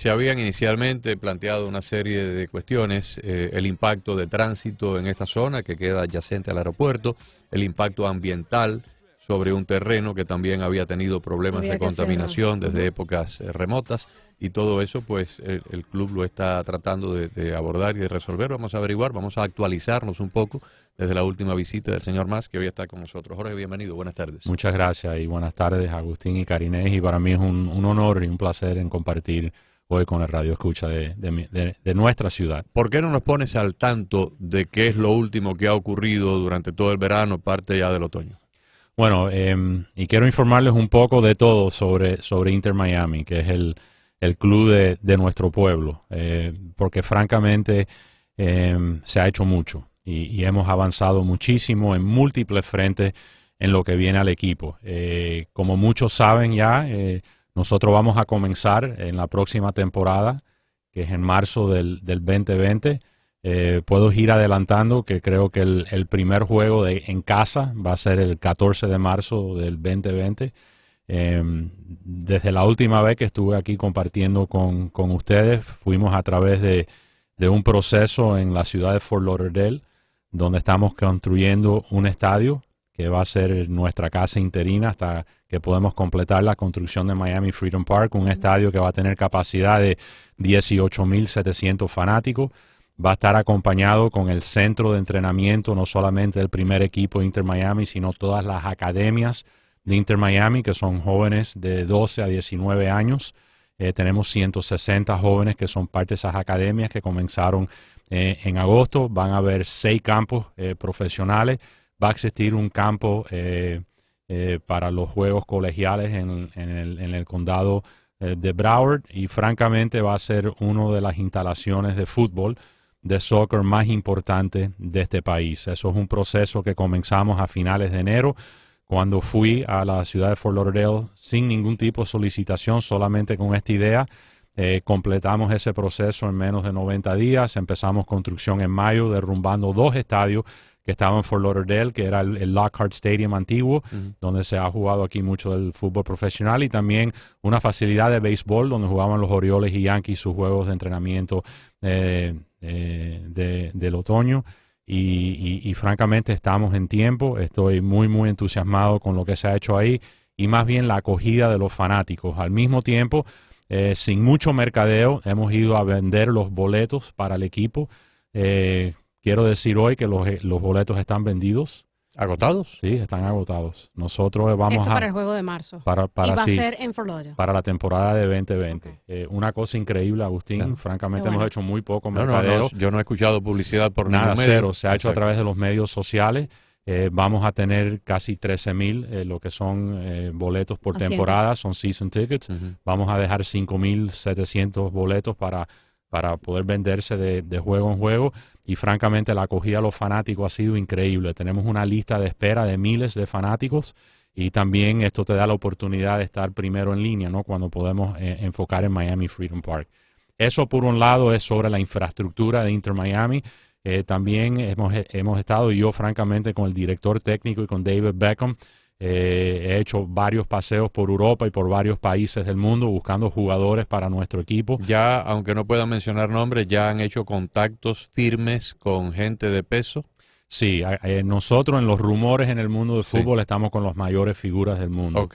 Se habían inicialmente planteado una serie de cuestiones, eh, el impacto de tránsito en esta zona que queda adyacente al aeropuerto, el impacto ambiental sobre un terreno que también había tenido problemas de contaminación desde épocas eh, remotas y todo eso pues el, club lo está tratando de, abordar y resolver. Vamos a averiguar, vamos a actualizarnos un poco desde la última visita del señor Más que hoy está con nosotros. Jorge, bienvenido, buenas tardes. Muchas gracias y buenas tardes Agustín y Karinés y para mí es un honor y un placer en compartir Puede con el radio escucha de, de, nuestra ciudad. ¿Por qué no nos pones al tanto de qué es lo último que ha ocurrido durante todo el verano, parte ya del otoño? Bueno, em, y quiero informarles un poco de todo sobre, sobre Inter Miami, que es el, el club de, nuestro pueblo, eh, porque francamente em, se ha hecho mucho y, hemos avanzado muchísimo en múltiples frentes en lo que viene al equipo. Eh, como muchos saben ya, eh, nosotros vamos a comenzar en la próxima temporada, que es en marzo del, 2020. Eh, puedo ir adelantando que creo que el, primer juego de, en casa va a ser el 14 de marzo del 2020. Em, desde la última vez que estuve aquí compartiendo con, ustedes, fuimos a través de, de, un proceso en la ciudad de Fort Lauderdale, donde estamos construyendo un estadio que va a ser nuestra casa interina hasta que podemos completar la construcción de Miami Freedom Park, un estadio que va a tener capacidad de 18.700 fanáticos. Va a estar acompañado con el centro de entrenamiento, no solamente del primer equipo Inter Miami, sino todas las academias de Inter Miami, que son jóvenes de 12 a 19 años. Eh, tenemos 160 jóvenes que son parte de esas academias que comenzaron eh, en agosto. Van a haber seis campos eh, profesionales. Va a existir un campo eh, para los juegos colegiales en, el, condado eh, de Broward y francamente va a ser una de las instalaciones de fútbol de soccer más importante de este país. Eso es un proceso que comenzamos a finales de enero cuando fui a la ciudad de Fort Lauderdale sin ningún tipo de solicitación, solamente con esta idea. Eh, completamos ese proceso en menos de 90 días, empezamos construcción en mayo, derrumbando dos estadios estaban estaba en Lauderdale, que era el, Lockhart Stadium antiguo, donde se ha jugado aquí mucho del fútbol profesional y también una facilidad de béisbol donde jugaban los Orioles y Yankees sus juegos de entrenamiento eh, eh, del otoño. Y, francamente estamos en tiempo, estoy muy muy entusiasmado con lo que se ha hecho ahí y más bien la acogida de los fanáticos. Al mismo tiempo, eh, sin mucho mercadeo, hemos ido a vender los boletos para el equipo. Quiero decir hoy que los, eh, los boletos están vendidos. ¿Agotados? Sí, están agotados. Nosotros vamos Esto a... para el juego de marzo. Para, para, y va a ser en Para la temporada de 2020. Eh, una cosa increíble, Agustín. Francamente hemos hecho muy poco no, No, no, yo no he escuchado publicidad por nada. Nada. Se ha hecho a través de los medios sociales. Eh, vamos a tener casi 13 mil, lo que son boletos por temporada, son season tickets. Vamos a dejar 5.700 boletos para, para poder venderse de, juego en juego y francamente la acogida a los fanáticos ha sido increíble. Tenemos una lista de espera de miles de fanáticos y también esto te da la oportunidad de estar primero en línea, ¿no? Cuando podemos eh, enfocar en Miami Freedom Park. Eso por un lado es sobre la infraestructura de Inter Miami. Eh, también hemos, hemos estado yo francamente con el director técnico y con David Beckham eh, he hecho varios paseos por Europa y por varios países del mundo buscando jugadores para nuestro equipo. Ya, aunque no pueda mencionar nombres, ya han hecho contactos firmes con gente de peso. Sí, nosotros en los rumores en el mundo del fútbol estamos con las mayores figuras del mundo.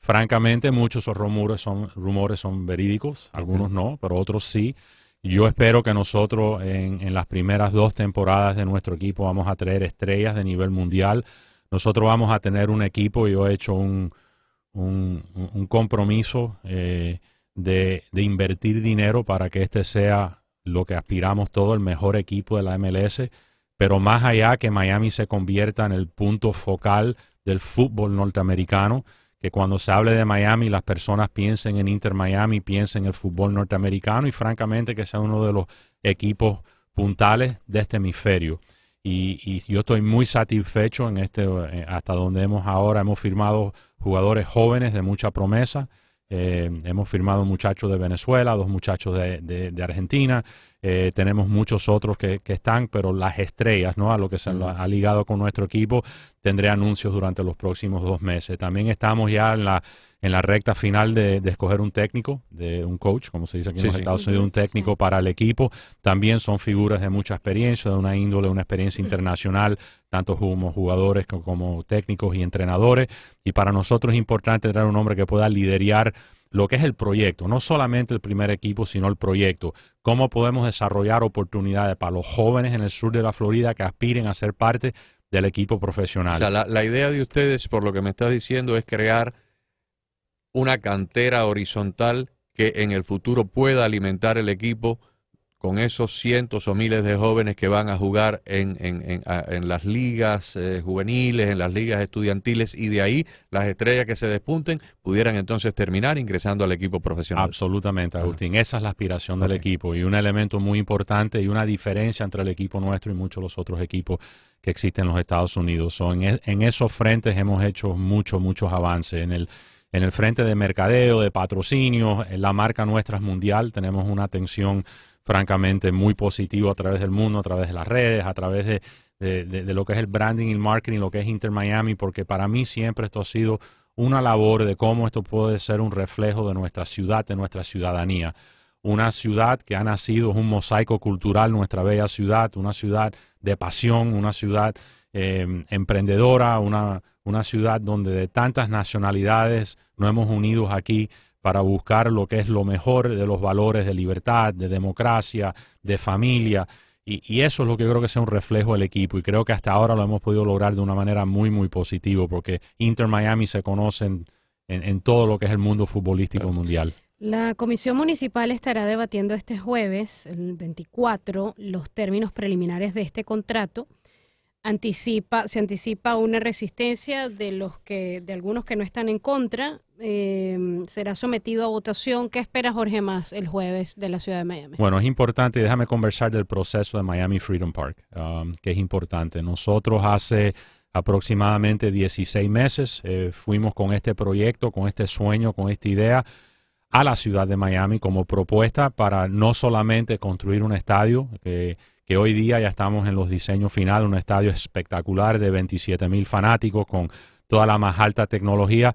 Francamente, muchos esos rumores son, rumores son verídicos, algunos no, pero otros sí. Yo espero que nosotros en, en las primeras dos temporadas de nuestro equipo vamos a traer estrellas de nivel mundial nosotros vamos a tener un equipo, yo he hecho un, compromiso eh, de, de, invertir dinero para que este sea lo que aspiramos todo, el mejor equipo de la MLS, pero más allá que Miami se convierta en el punto focal del fútbol norteamericano, que cuando se hable de Miami las personas piensen en Inter Miami, piensen en el fútbol norteamericano y francamente que sea uno de los equipos puntales de este hemisferio. Y, yo estoy muy satisfecho en este eh, hasta donde hemos ahora hemos firmado jugadores jóvenes de mucha promesa eh, hemos firmado muchachos de Venezuela dos muchachos de Argentina eh, tenemos muchos otros que, que, están, pero las estrellas, ¿no? A lo que se ha ligado con nuestro equipo, tendré anuncios durante los próximos dos meses. También estamos ya en la en la recta final de, escoger un técnico, de un coach, como se dice aquí en los Estados Unidos, un técnico para el equipo. También son figuras de mucha experiencia, de una índole, una experiencia internacional, tanto como jugadores como técnicos y entrenadores. Y para nosotros es importante tener un hombre que pueda liderar lo que es el proyecto, no solamente el primer equipo, sino el proyecto. Cómo podemos desarrollar oportunidades para los jóvenes en el sur de la Florida que aspiren a ser parte del equipo profesional. la, idea de ustedes, por lo que me estás diciendo, es crear una cantera horizontal que en el futuro pueda alimentar el equipo con esos cientos o miles de jóvenes que van a jugar en, en, en, las ligas eh, juveniles, en las ligas estudiantiles y de ahí las estrellas que se despunten pudieran entonces terminar ingresando al equipo profesional. Absolutamente, Agustín. Esa es la aspiración del equipo y un elemento muy importante y una diferencia entre el equipo nuestro y muchos de los otros equipos que existen en los Estados Unidos. E, en esos frentes hemos hecho muchos, muchos avances. En el, en el frente de mercadeo, de patrocinio, la marca nuestra es mundial, tenemos una atención francamente muy positivo a través del mundo, a través de las redes, a través de, de, lo que es el branding y el marketing, lo que es Inter Miami, porque para mí siempre esto ha sido una labor de cómo esto puede ser un reflejo de nuestra ciudad, de nuestra ciudadanía. Una ciudad que ha nacido, es un mosaico cultural, nuestra bella ciudad, una ciudad de pasión, una ciudad eh, emprendedora, una, una ciudad donde de tantas nacionalidades nos hemos unido aquí para buscar lo que es lo mejor de los valores de libertad, de democracia, de familia. Y, eso es lo que yo creo que sea un reflejo del equipo. Y creo que hasta ahora lo hemos podido lograr de una manera muy, muy positiva, porque Inter Miami se conoce en, todo lo que es el mundo futbolístico mundial. La Comisión Municipal estará debatiendo este jueves, el 24, los términos preliminares de este contrato anticipa, se anticipa una resistencia de los que, de algunos que no están en contra. Em, será sometido a votación. ¿Qué espera Jorge Más el jueves de la ciudad de Miami? Bueno, es importante, déjame conversar del proceso de Miami Freedom Park, um, que es importante. Nosotros hace aproximadamente 16 meses eh, fuimos con este proyecto, con este sueño, con esta idea a la ciudad de Miami como propuesta para no solamente construir un estadio, que hoy día ya estamos en los diseños finales, un estadio espectacular de 27 mil fanáticos con toda la más alta tecnología,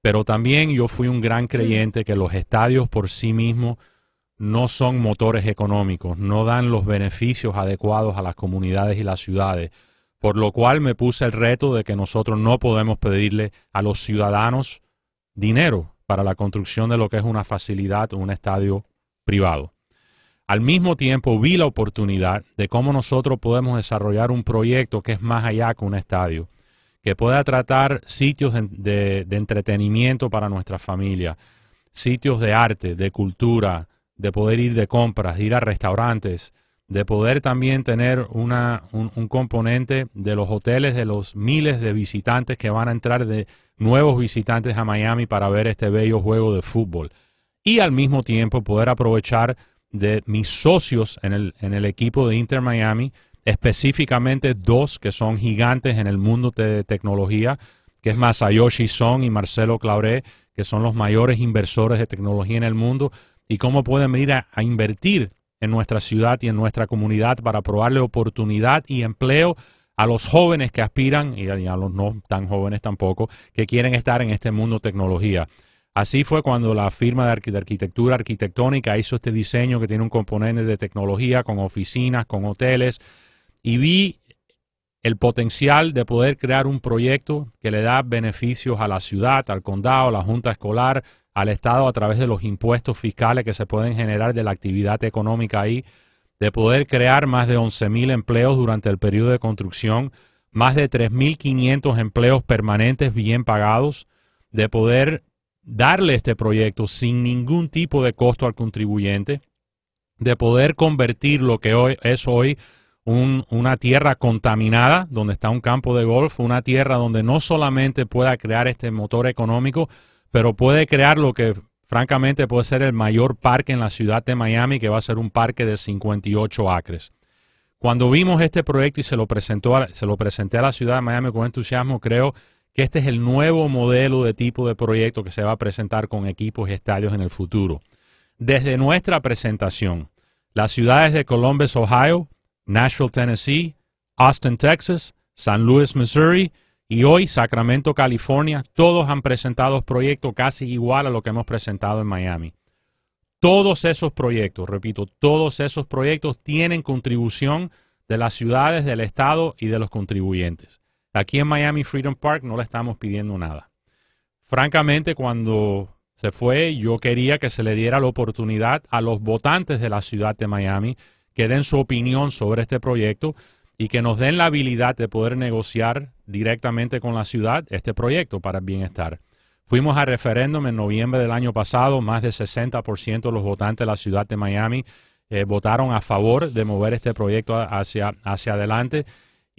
pero también yo fui un gran creyente que los estadios por sí mismos no son motores económicos, no dan los beneficios adecuados a las comunidades y las ciudades, por lo cual me puse el reto de que nosotros no podemos pedirle a los ciudadanos dinero para la construcción de lo que es una facilidad un estadio privado. Al mismo tiempo vi la oportunidad de cómo nosotros podemos desarrollar un proyecto que es más allá que un estadio, que pueda tratar sitios de, entretenimiento para nuestra familia, sitios de arte, de cultura, de poder ir de compras, de ir a restaurantes, de poder también tener una, un, componente de los hoteles, de los miles de visitantes que van a entrar, de nuevos visitantes a Miami para ver este bello juego de fútbol. Y al mismo tiempo poder aprovechar de mis socios en el, en el equipo de Inter Miami, específicamente dos que son gigantes en el mundo de tecnología, que es Masayoshi Son y Marcelo Clauré, que son los mayores inversores de tecnología en el mundo, y cómo pueden venir a, a invertir en nuestra ciudad y en nuestra comunidad para probarle oportunidad y empleo a los jóvenes que aspiran, y a los no tan jóvenes tampoco, que quieren estar en este mundo de tecnología. Así fue cuando la firma de, arquitectura arquitectónica hizo este diseño que tiene un componente de tecnología con oficinas, con hoteles, y vi el potencial de poder crear un proyecto que le da beneficios a la ciudad, al condado, a la junta escolar, al Estado a través de los impuestos fiscales que se pueden generar de la actividad económica ahí, de poder crear más de 11.000 empleos durante el periodo de construcción, más de 3.500 empleos permanentes bien pagados, de poder darle este proyecto sin ningún tipo de costo al contribuyente, de poder convertir lo que hoy es hoy una tierra contaminada, donde está un campo de golf, una tierra donde no solamente pueda crear este motor económico, pero puede crear lo que francamente puede ser el mayor parque en la ciudad de Miami, que va a ser un parque de 58 acres. Cuando vimos este proyecto y se lo, presentó se lo presenté a la ciudad de Miami con entusiasmo, creo que este es el nuevo modelo de tipo de proyecto que se va a presentar con equipos y estadios en el futuro. Desde nuestra presentación, las ciudades de Columbus, Ohio, Nashville, Tennessee, Austin, Texas, San Luis, Missouri y hoy Sacramento, California, todos han presentado proyectos casi igual a lo que hemos presentado en Miami. Todos esos proyectos, repito, todos esos proyectos tienen contribución de las ciudades, del Estado y de los contribuyentes. Aquí en Miami Freedom Park no le estamos pidiendo nada. Francamente, cuando se fue, yo quería que se le diera la oportunidad a los votantes de la ciudad de Miami que den su opinión sobre este proyecto y que nos den la habilidad de poder negociar directamente con la ciudad este proyecto para el bienestar. Fuimos a referéndum en noviembre del año pasado, más del 60% de los votantes de la ciudad de Miami eh, votaron a favor de mover este proyecto hacia adelante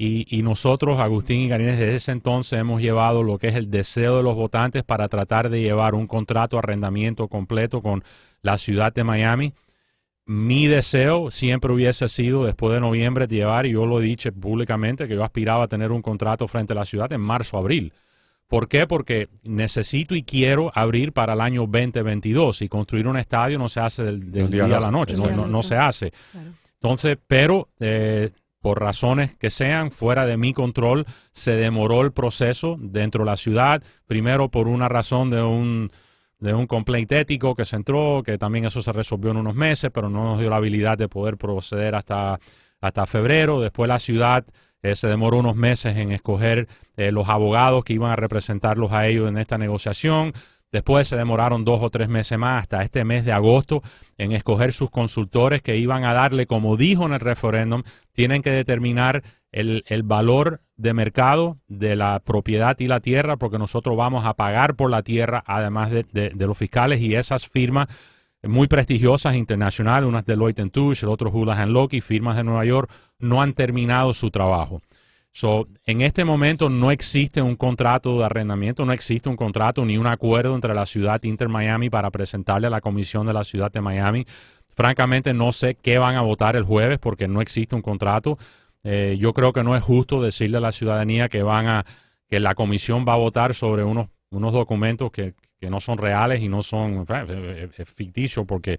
y, nosotros, Agustín y Garines desde ese entonces hemos llevado lo que es el deseo de los votantes para tratar de llevar un contrato arrendamiento completo con la ciudad de Miami. Mi deseo siempre hubiese sido, después de noviembre, llevar, y yo lo he dicho públicamente, que yo aspiraba a tener un contrato frente a la ciudad en marzo, abril. ¿Por qué? Porque necesito y quiero abrir para el año 2022 y construir un estadio no se hace del, día, a la noche, no, no se hace. Entonces, pero eh, por razones que sean fuera de mi control, se demoró el proceso dentro de la ciudad, primero por una razón de un, de un complaint ético que se entró, que también eso se resolvió en unos meses, pero no nos dio la habilidad de poder proceder hasta, hasta febrero. Después la ciudad eh, se demoró unos meses en escoger eh, los abogados que iban a representarlos a ellos en esta negociación. Después se demoraron dos o tres meses más, hasta este mes de agosto, en escoger sus consultores que iban a darle, como dijo en el referéndum, tienen que determinar el, valor de mercado de la propiedad y la tierra, porque nosotros vamos a pagar por la tierra, además de, los fiscales y esas firmas muy prestigiosas internacionales, unas Deloitte Touche, el otro en Loki, firmas de Nueva York, no han terminado su trabajo en este momento no existe un contrato de arrendamiento, no existe un contrato ni un acuerdo entre la ciudad Inter Miami para presentarle a la comisión de la ciudad de Miami. Francamente no sé qué van a votar el jueves porque no existe un contrato. Eh, yo creo que no es justo decirle a la ciudadanía que van a que la comisión va a votar sobre unos unos documentos que, no son reales y no son eh, eh, ficticios porque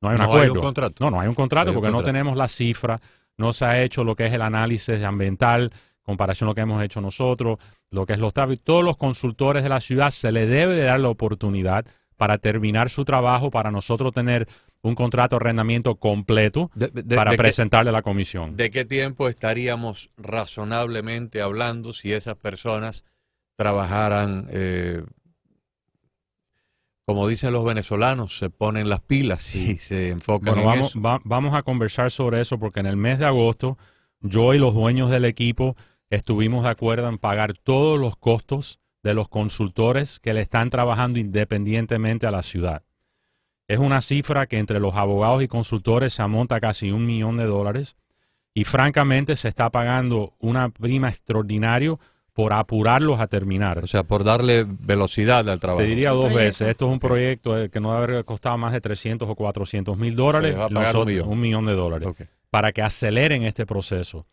no hay un acuerdo. No, no hay un contrato porque no tenemos la cifra no se ha hecho lo que es el análisis ambiental, comparación a lo que hemos hecho nosotros, lo que es los tráficos. Todos los consultores de la ciudad se les debe dar la oportunidad para terminar su trabajo, para nosotros tener un contrato de arrendamiento completo para presentarle a la comisión. ¿De qué tiempo estaríamos razonablemente hablando si esas personas trabajaran eh, como dicen los venezolanos, se ponen las pilas y se enfocan en vamos, eso. vamos a conversar sobre eso porque en el mes de agosto yo y los dueños del equipo estuvimos de acuerdo en pagar todos los costos de los consultores que le están trabajando independientemente a la ciudad. Es una cifra que entre los abogados y consultores se amonta casi un millón de dólares y francamente se está pagando una prima extraordinaria por apurarlos a terminar. O sea, por darle velocidad al trabajo. Te diría dos veces. Esto es un proyecto eh, que no debe haber costado más de 300 o 400 mil dólares. un, millón. de dólares. Para que aceleren este proceso.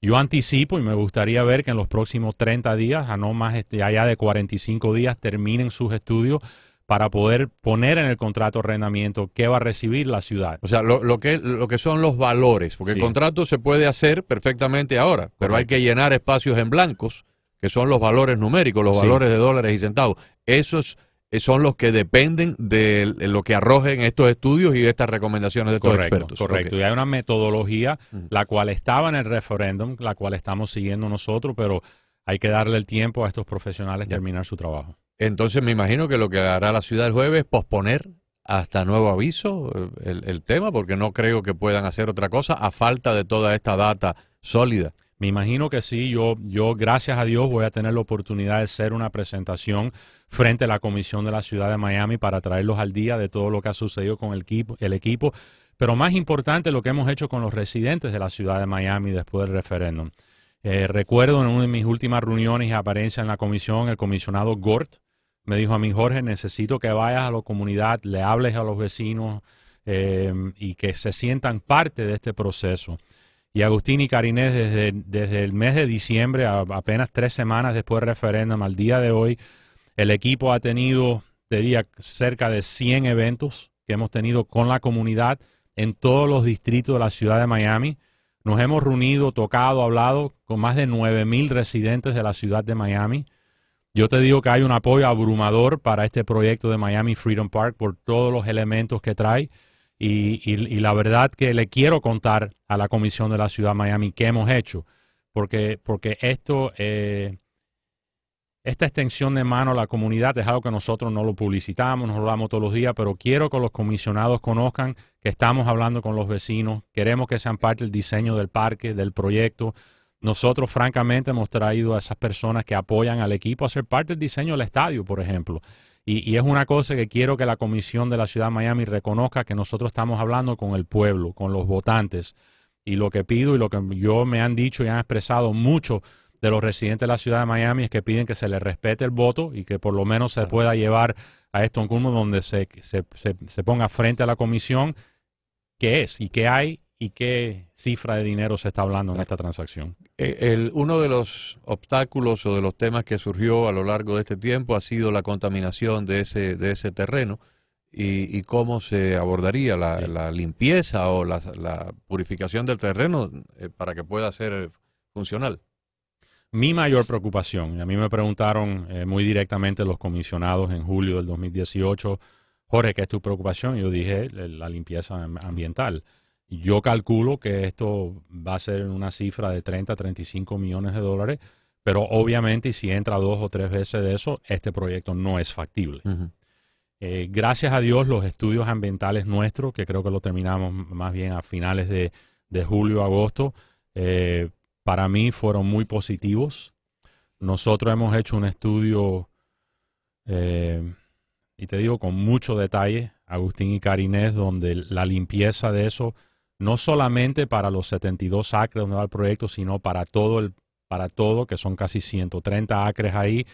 Yo anticipo y me gustaría ver que en los próximos 30 días, a no más este, allá de 45 días, terminen sus estudios para poder poner en el contrato de arrendamiento qué va a recibir la ciudad. O sea, lo, que, lo que son los valores, porque el contrato se puede hacer perfectamente ahora, pero hay que llenar espacios en blancos que son los valores numéricos, los valores de dólares y centavos. Esos eh, son los que dependen de lo que arrojen estos estudios y estas recomendaciones de estos correcto, expertos. Correcto, y hay una metodología, la cual estaba en el referéndum, la cual estamos siguiendo nosotros, pero hay que darle el tiempo a estos profesionales terminar su trabajo. Entonces me imagino que lo que hará la ciudad el jueves es posponer hasta nuevo aviso eh, el tema, porque no creo que puedan hacer otra cosa a falta de toda esta data sólida. Me imagino que sí, yo, yo gracias a Dios voy a tener la oportunidad de hacer una presentación frente a la Comisión de la Ciudad de Miami para traerlos al día de todo lo que ha sucedido con el equipo, el equipo pero más importante lo que hemos hecho con los residentes de la Ciudad de Miami después del referéndum. Eh, recuerdo en una de mis últimas reuniones y apariencia en la comisión, el comisionado Gort me dijo a mí, Jorge, necesito que vayas a la comunidad, le hables a los vecinos eh, y que se sientan parte de este proceso y Agustín y Carinés desde, el mes de diciembre, apenas tres semanas después del referéndum, al día de hoy, el equipo ha tenido, diría, cerca de 100 eventos que hemos tenido con la comunidad en todos los distritos de la ciudad de Miami. Nos hemos reunido, tocado, hablado con más de 9.000 residentes de la ciudad de Miami. Yo te digo que hay un apoyo abrumador para este proyecto de Miami Freedom Park por todos los elementos que trae. Y, la verdad que le quiero contar a la Comisión de la Ciudad de Miami qué hemos hecho, porque, esto, eh, esta extensión de mano a la comunidad dejado que nosotros no lo publicitamos, no lo damos todos los días, pero quiero que los comisionados conozcan que estamos hablando con los vecinos, queremos que sean parte del diseño del parque, del proyecto. Nosotros, francamente, hemos traído a esas personas que apoyan al equipo a ser parte del diseño del estadio, por ejemplo. Y, es una cosa que quiero que la Comisión de la Ciudad de Miami reconozca que nosotros estamos hablando con el pueblo, con los votantes. Y lo que pido y lo que yo me han dicho y han expresado mucho de los residentes de la Ciudad de Miami es que piden que se les respete el voto y que por lo menos se pueda llevar a esto un donde se, se, se, se ponga frente a la comisión qué es y qué hay y qué cifra de dinero se está hablando en esta transacción? Eh, uno de los obstáculos o de los temas que surgió a lo largo de este tiempo ha sido la contaminación de ese, de ese terreno y, cómo se abordaría la, limpieza o la, purificación del terreno eh, para que pueda ser eh, funcional. Mi mayor preocupación, y a mí me preguntaron muy directamente los comisionados en julio del 2018, Jorge, ¿qué es tu preocupación? Yo dije la limpieza ambiental. Yo calculo que esto va a ser en una cifra de 30 a 35 millones de dólares, pero obviamente si entra dos o tres veces de eso, este proyecto no es factible. Eh, gracias a Dios, los estudios ambientales nuestros, que creo que lo terminamos más bien a finales de, de julio, agosto, eh, para mí fueron muy positivos. Nosotros hemos hecho un estudio, eh, y te digo con mucho detalle, Agustín y Carinés, donde la limpieza de eso no solamente para los 72 acres donde va el proyecto, sino para todo, el, para todo, que son casi 130 acres ahí.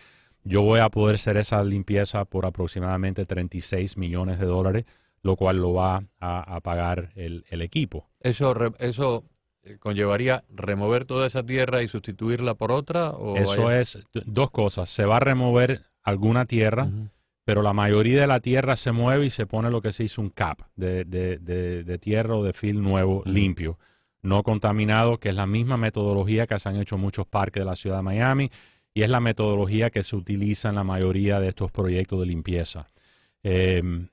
Yo voy a poder hacer esa limpieza por aproximadamente 36 millones de dólares, lo cual lo va a, pagar el, el, equipo. Eso, eso eh, conllevaría remover toda esa tierra y sustituirla por otra. eso es dos cosas. Se va a remover alguna tierra pero la mayoría de la tierra se mueve y se pone lo que se hizo un cap de, tierra o de fil nuevo, limpio, no contaminado, que es la misma metodología que se han hecho muchos parques de la ciudad de Miami y es la metodología que se utiliza en la mayoría de estos proyectos de limpieza. Em,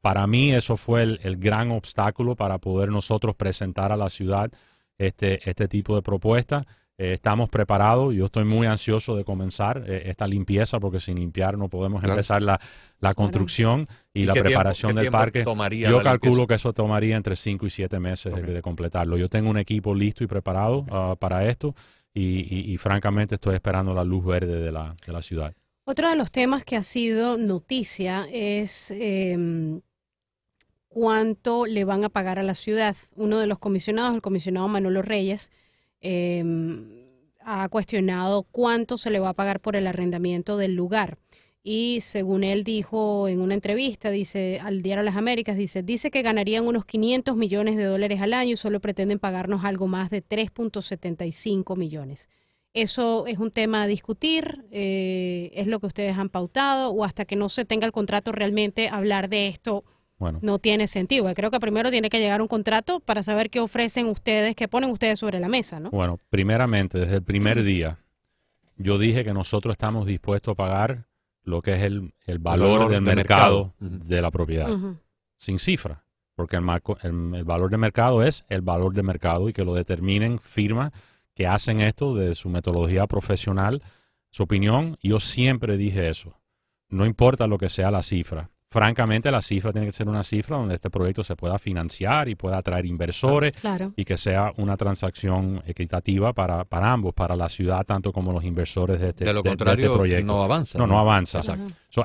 para mí eso fue el, gran obstáculo para poder nosotros presentar a la ciudad este, este tipo de propuesta. Eh, estamos preparados, yo estoy muy ansioso de comenzar eh, esta limpieza porque sin limpiar no podemos empezar la, construcción y, la preparación del parque. Yo calculo que eso tomaría entre 5 y 7 meses de, completarlo. Yo tengo un equipo listo y preparado ah, para esto y, francamente estoy esperando la luz verde de la, de la, ciudad. Otro de los temas que ha sido noticia es... Em, cuánto le van a pagar a la ciudad. Uno de los comisionados, el comisionado Manolo Reyes, Em, ha cuestionado cuánto se le va a pagar por el arrendamiento del lugar. Y según él dijo en una entrevista, dice al Diario las Américas, dice, dice que ganarían unos 500 millones de dólares al año y solo pretenden pagarnos algo más de 3.75 millones. Eso es un tema a discutir, eh, es lo que ustedes han pautado, o hasta que no se tenga el contrato realmente hablar de esto no tiene sentido. Creo que primero tiene que llegar un contrato para saber qué ofrecen ustedes, qué ponen ustedes sobre la mesa, ¿no? Bueno, primeramente, desde el primer día, yo dije que nosotros estamos dispuestos a pagar lo que es el, valor, del, mercado, de la propiedad, sin cifra, porque el, marco, el valor de mercado es el valor de mercado y que lo determinen firmas que hacen esto de su metodología profesional, su opinión. Yo siempre dije eso. No importa lo que sea la cifra francamente la cifra tiene que ser una cifra donde este proyecto se pueda financiar y pueda atraer inversores ah, y que sea una transacción equitativa para, ambos, para la ciudad tanto como los inversores de este, de lo este contrario, proyecto. No avanza. No, no, avanza.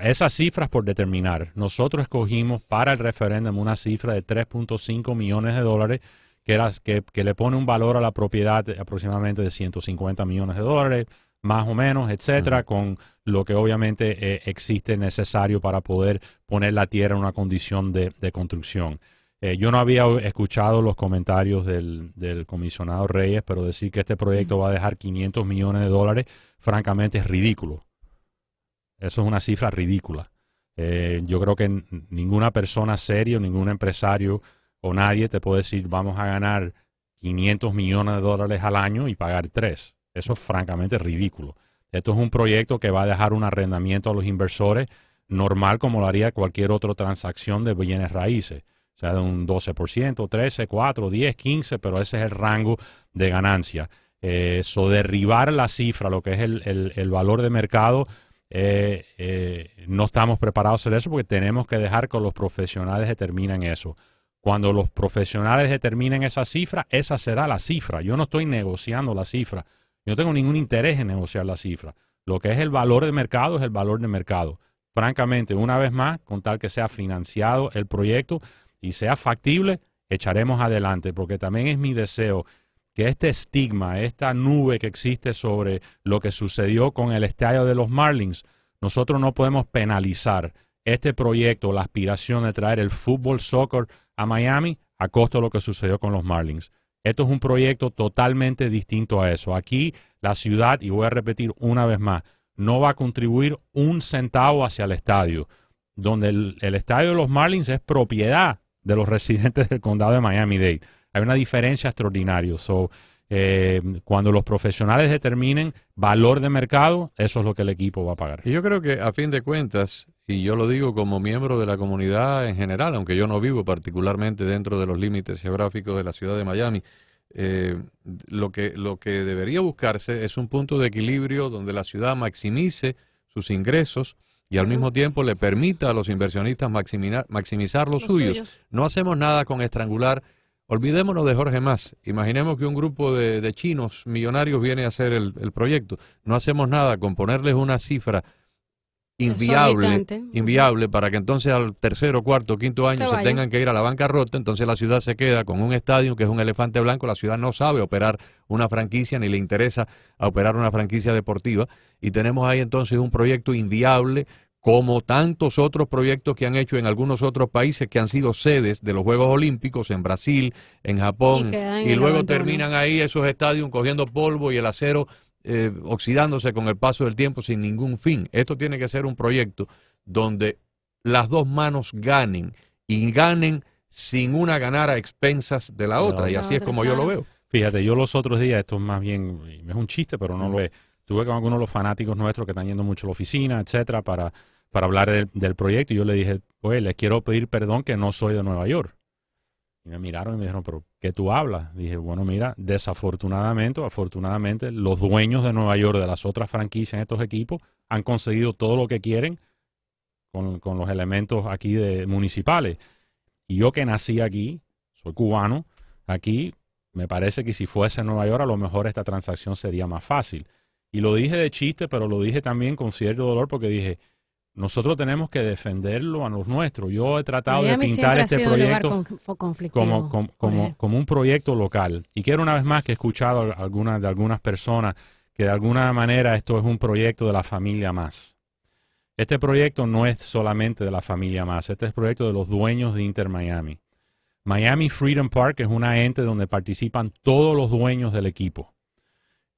esas cifras por determinar. Nosotros escogimos para el referéndum una cifra de 3.5 millones de dólares que, era, que, le pone un valor a la propiedad aproximadamente de 150 millones de dólares más o menos, etcétera, con lo que obviamente eh, existe necesario para poder poner la tierra en una condición de, construcción. Eh, yo no había escuchado los comentarios del, comisionado Reyes, pero decir que este proyecto va a dejar 500 millones de dólares, francamente es ridículo. Eso es una cifra ridícula. Eh, yo creo que ninguna persona seria, ningún empresario o nadie te puede decir vamos a ganar 500 millones de dólares al año y pagar tres. Eso es francamente ridículo. Esto es un proyecto que va a dejar un arrendamiento a los inversores normal como lo haría cualquier otra transacción de bienes raíces. O sea, de un 12%, 13, 4, 10, 15, pero ese es el rango de ganancia. Eso, eh, derribar la cifra, lo que es el, valor de mercado, eh, eh, no estamos preparados hacer eso porque tenemos que dejar que los profesionales determinen eso. Cuando los profesionales determinen esa cifra, esa será la cifra. Yo no estoy negociando la cifra. Yo no tengo ningún interés en negociar la cifra. Lo que es el valor de mercado es el valor de mercado. Francamente, una vez más, con tal que sea financiado el proyecto y sea factible, echaremos adelante, porque también es mi deseo que este estigma, esta nube que existe sobre lo que sucedió con el estadio de los Marlins, nosotros no podemos penalizar este proyecto, la aspiración de traer el fútbol, soccer a Miami a costo de lo que sucedió con los Marlins. Esto es un proyecto totalmente distinto a eso. Aquí la ciudad, y voy a repetir una vez más, no va a contribuir un centavo hacia el estadio, donde el, estadio de los Marlins es propiedad de los residentes del condado de Miami-Dade. Hay una diferencia extraordinaria. Eh, cuando los profesionales determinen valor de mercado, eso es lo que el equipo va a pagar. Y yo creo que a fin de cuentas, y yo lo digo como miembro de la comunidad en general, aunque yo no vivo particularmente dentro de los límites geográficos de la ciudad de Miami, eh, lo, que, lo que debería buscarse es un punto de equilibrio donde la ciudad maximice sus ingresos y al mismo tiempo le permita a los inversionistas maximizar, los, suyos. No hacemos nada con estrangular. Olvidémonos de Jorge Más. Imaginemos que un grupo de, chinos millonarios viene a hacer el, el proyecto. No hacemos nada con ponerles una cifra inviable, inviable para que entonces al tercero, cuarto, quinto año se, tengan que ir a la bancarrota, entonces la ciudad se queda con un estadio que es un elefante blanco, la ciudad no sabe operar una franquicia ni le interesa operar una franquicia deportiva y tenemos ahí entonces un proyecto inviable como tantos otros proyectos que han hecho en algunos otros países que han sido sedes de los Juegos Olímpicos, en Brasil, en Japón, y, luego terminan ahí esos estadios cogiendo polvo y el acero eh, oxidándose con el paso del tiempo sin ningún fin. Esto tiene que ser un proyecto donde las dos manos ganen y ganen sin una ganar a expensas de la otra. Y así es como yo lo veo. Fíjate, yo los otros días, esto es más bien, es un chiste, pero no lo es. Tuve con algunos de los fanáticos nuestros que están yendo mucho a la oficina, etcétera, para, para hablar del, proyecto. Y yo le dije, pues les quiero pedir perdón que no soy de Nueva York. Y me miraron y me dijeron, pero ¿qué tú hablas? Dije, bueno, mira, desafortunadamente afortunadamente, los dueños de Nueva York, de las otras franquicias en estos equipos, han conseguido todo lo que quieren con, los elementos aquí de municipales. Y yo que nací aquí, soy cubano, aquí me parece que si fuese Nueva York, a lo mejor esta transacción sería más fácil. Y lo dije de chiste, pero lo dije también con cierto dolor porque dije, nosotros tenemos que defenderlo a los nuestros. Yo he tratado de pintar este proyecto como, como, un proyecto local. Y quiero una vez más que he escuchado algunas, de algunas personas que de alguna manera esto es un proyecto de la familia más. Este proyecto no es solamente de la familia más, este es proyecto de los dueños de Inter Miami. Miami Freedom Park es una ente donde participan todos los dueños del equipo.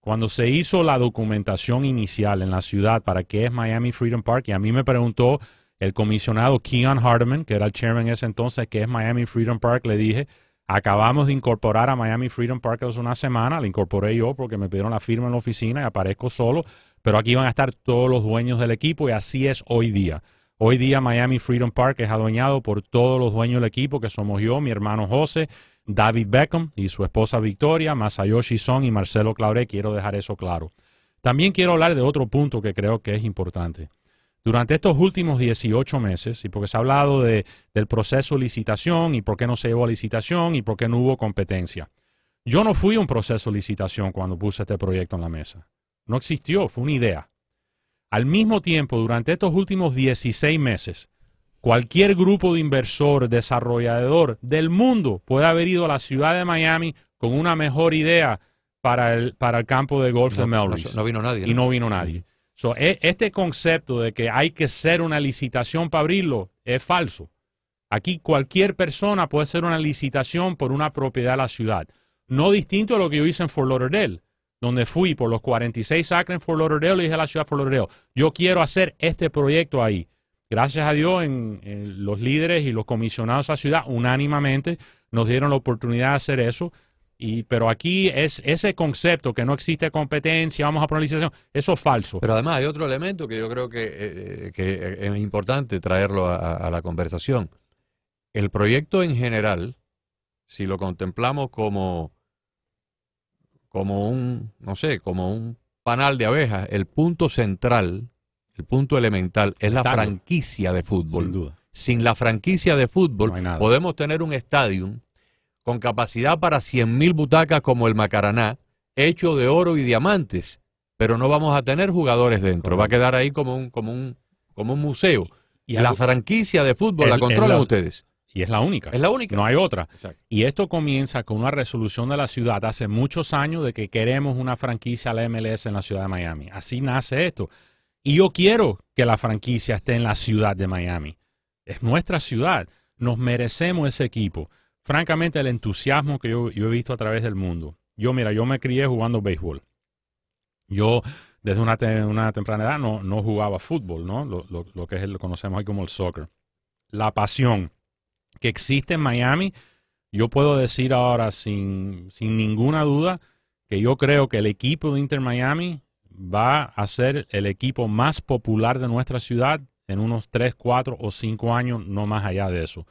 Cuando se hizo la documentación inicial en la ciudad para qué es Miami Freedom Park, y a mí me preguntó el comisionado Keon Hardeman, que era el chairman en ese entonces, que es Miami Freedom Park, le dije, acabamos de incorporar a Miami Freedom Park hace una semana, le incorporé yo porque me pidieron la firma en la oficina y aparezco solo, pero aquí van a estar todos los dueños del equipo y así es hoy día. Hoy día Miami Freedom Park es adueñado por todos los dueños del equipo, que somos yo, mi hermano José, David Beckham y su esposa Victoria, Masayoshi Son y Marcelo Claure. Quiero dejar eso claro. También quiero hablar de otro punto que creo que es importante. Durante estos últimos 18 meses, y porque se ha hablado del proceso de licitación y por qué no se llevó a licitación y por qué no hubo competencia. Yo no fui a un proceso de licitación cuando puse este proyecto en la mesa. No existió, fue una idea. Al mismo tiempo, durante estos últimos 16 meses, Cualquier grupo de inversor, desarrollador del mundo puede haber ido a la ciudad de Miami con una mejor idea para el, campo de golf de Melrose. No, vino nadie. Y no, vino nadie. E, este concepto de que hay que ser una licitación para abrirlo es falso. Aquí cualquier persona puede hacer una licitación por una propiedad de la ciudad. No distinto a lo que yo hice en Fort Lauderdale, donde fui por los 46 acres en Fort Lauderdale y dije a la ciudad de Fort Lauderdale, yo quiero hacer este proyecto ahí gracias a Dios, en, los líderes y los comisionados de esa ciudad unánimamente nos dieron la oportunidad de hacer eso. Y, pero aquí es ese concepto que no existe competencia, vamos a poner eso es falso. Pero además hay otro elemento que yo creo que, eh, eh, es importante traerlo a, la conversación. El proyecto en general, si lo contemplamos como, como un, no sé, como un panal de abejas, el punto central el punto elemental, es la franquicia de fútbol. Sin duda. Sin la franquicia de fútbol podemos tener un estadio con capacidad para 100.000 butacas como el Macaraná, hecho de oro y diamantes, pero no vamos a tener jugadores dentro. Va a quedar ahí como un, como un, como un museo. Y la franquicia de fútbol la controlan ustedes. Y es la única. Es la única. No hay otra. Y esto comienza con una resolución de la ciudad hace muchos años de que queremos una franquicia a la MLS en la ciudad de Miami. Así nace esto. Y yo quiero que la franquicia esté en la ciudad de Miami. Es nuestra ciudad. Nos merecemos ese equipo. Francamente, el entusiasmo que yo, he visto a través del mundo. Yo, mira, yo me crié jugando béisbol. Yo desde una, temprana edad no, no jugaba fútbol, ¿no? Lo, que es lo conocemos ahí como el soccer. La pasión que existe en Miami, yo puedo decir ahora sin ninguna duda que yo creo que el equipo de Inter Miami va a ser el equipo más popular de nuestra ciudad en unos 3, 4 o 5 años, no más allá de eso.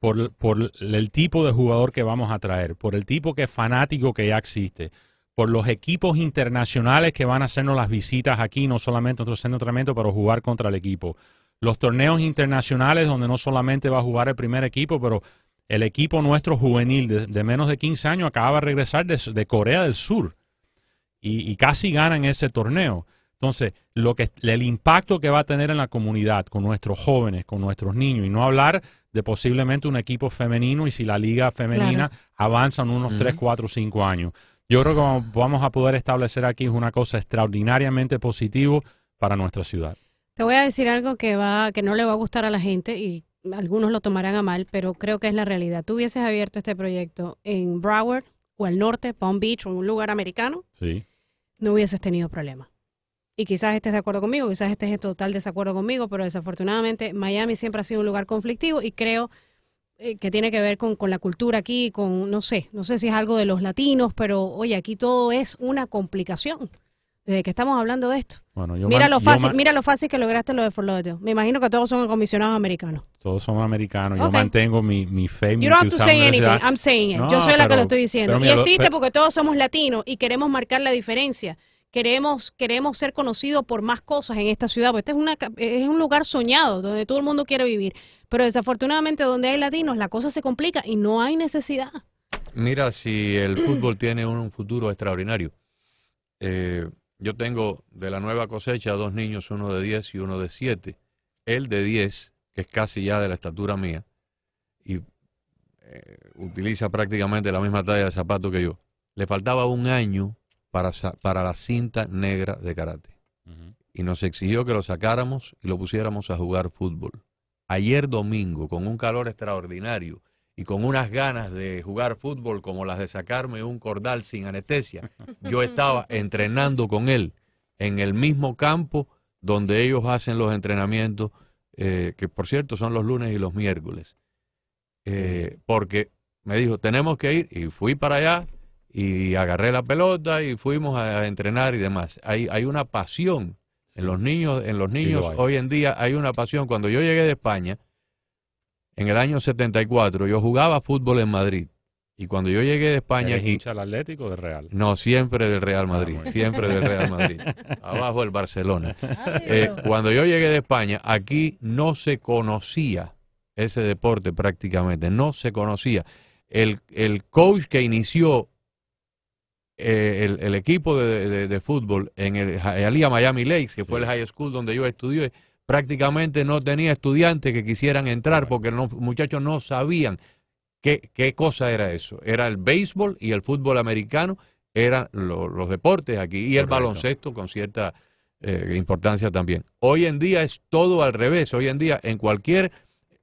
Por, el tipo de jugador que vamos a traer, por el tipo que fanático que ya existe, por los equipos internacionales que van a hacernos las visitas aquí, no solamente en centro de entrenamiento, pero jugar contra el equipo. Los torneos internacionales donde no solamente va a jugar el primer equipo, pero el equipo nuestro juvenil de, menos de 15 años acaba de regresar de Corea del Sur y, casi ganan ese torneo. Entonces, lo que, el impacto que va a tener en la comunidad, con nuestros jóvenes, con nuestros niños, y no hablar de posiblemente un equipo femenino y si la liga femenina avanza en unos tres cuatro 3, 4, 5 años. Yo creo que vamos a poder establecer aquí una cosa extraordinariamente positiva para nuestra ciudad. Te voy a decir algo que, va, que no le va a gustar a la gente y algunos lo tomarán a mal, pero creo que es la realidad. Tú hubieses abierto este proyecto en Broward o al norte, Palm Beach o en un lugar americano. Sí no hubieses tenido problema Y quizás estés de acuerdo conmigo, quizás estés en total desacuerdo conmigo, pero desafortunadamente Miami siempre ha sido un lugar conflictivo y creo eh, que tiene que ver con, con, la cultura aquí, con, no sé, no sé si es algo de los latinos, pero oye, aquí todo es una complicación de que estamos hablando de esto. mira, lo fácil, mira lo fácil que lograste lo de Fort Me imagino que todos son comisionados americanos. Todos somos americanos. Yo mantengo mi, mi fe. You don't say anything. I'm yo soy la que lo estoy diciendo. y es triste porque todos somos latinos y queremos marcar la diferencia. Queremos, queremos ser conocidos por más cosas en esta ciudad. Porque este es, una, es un lugar soñado donde todo el mundo quiere vivir. Pero desafortunadamente donde hay latinos la cosa se complica y no hay necesidad. Mira, si el fútbol tiene un futuro extraordinario. Eh, yo tengo de la nueva cosecha dos niños, uno de 10 y uno de 7. El de 10, que es casi ya de la estatura mía, y eh, utiliza prácticamente la misma talla de zapato que yo, le faltaba un año para, para la cinta negra de karate. Y nos exigió que lo sacáramos y lo pusiéramos a jugar fútbol. Ayer domingo, con un calor extraordinario, y con unas ganas de jugar fútbol como las de sacarme un cordal sin anestesia. Yo estaba entrenando con él en el mismo campo donde ellos hacen los entrenamientos, eh, que por cierto son los lunes y los miércoles. Eh, porque me dijo, tenemos que ir, y fui para allá, y agarré la pelota, y fuimos a entrenar y demás. Hay, hay una pasión en los niños, en los niños hoy en día hay una pasión. Cuando yo llegué de España, en el año 74 yo jugaba fútbol en Madrid. Y cuando yo llegué de España... ¿Hincha el Atlético de Real? No, siempre del Real ah, Madrid, siempre del Real Madrid. Abajo el Barcelona. Ah, eh, cuando yo llegué de España, aquí no se conocía ese deporte prácticamente, no se conocía. El, el coach que inició eh, el, equipo de, fútbol en el Miami Lakes, que fue el high school donde yo estudié, prácticamente no tenía estudiantes que quisieran entrar porque los muchachos no sabían qué, cosa era eso. Era el béisbol y el fútbol americano, eran los deportes aquí y el baloncesto con cierta eh, importancia también. Hoy en día es todo al revés. Hoy en día en cualquier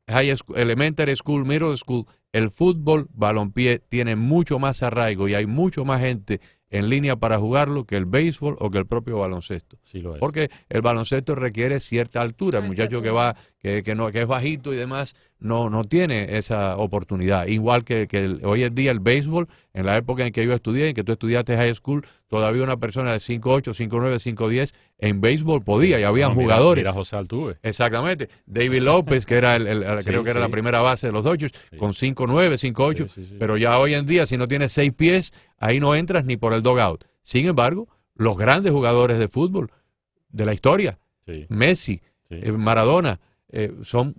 elementary school, middle school, el fútbol balompié tiene mucho más arraigo y hay mucho más gente en línea para jugarlo que el béisbol o que el propio baloncesto. Porque el baloncesto requiere cierta altura. El muchacho que va, que, que no, que es bajito y demás, no, no tiene esa oportunidad. Igual que, que hoy en día el béisbol, en la época en que yo estudié, en que tú estudiaste high school, todavía una persona de 5'8, 5'9, 5'10 en béisbol podía y había ah, jugadores. era José Altuve. Exactamente. David López, que era el, creo que era la primera base de los Dodgers, cinco con 5'9, 5'8, pero ya hoy en día si no tienes 6 pies, ahí no entras ni por el dugout Sin embargo, los grandes jugadores de fútbol de la historia, Messi, eh, Maradona, son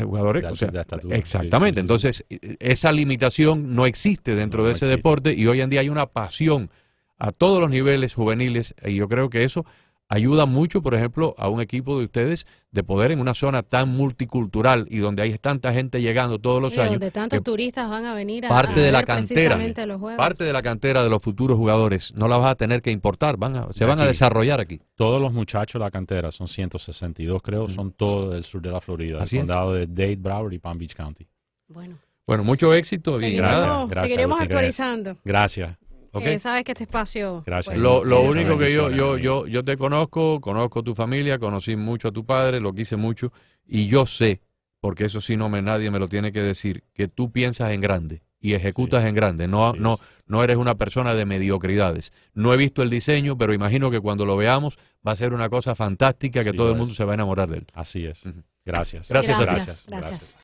jugadores o sea, exactamente entonces esa limitación no existe dentro de ese deporte y hoy en día hay una pasión a todos los niveles juveniles y yo creo que eso ayuda mucho, por ejemplo, a un equipo de ustedes de poder en una zona tan multicultural y donde hay tanta gente llegando todos los años. Donde tantos turistas van a venir a parte de la cantera, parte de la cantera de los futuros jugadores, no la vas a tener que importar, van se van a desarrollar aquí. Todos los muchachos de la cantera, son 162 creo, son todos del sur de la Florida, El condado de Dade, Broward y Palm Beach County. Bueno. Bueno, mucho éxito y gracias, seguiremos actualizando. gracias sabes que este espacio. Pues, lo, único que yo, yo, yo, yo te conozco, conozco tu familia, conocí mucho a tu padre, lo quise mucho, y yo sé, porque eso sí no me nadie me lo tiene que decir, que tú piensas en grande y ejecutas en grande. No, no, no eres una persona de mediocridades. No he visto el diseño, pero imagino que cuando lo veamos va a ser una cosa fantástica que todo el mundo se va a enamorar de él. Así es. Gracias. Gracias. Gracias. Gracias.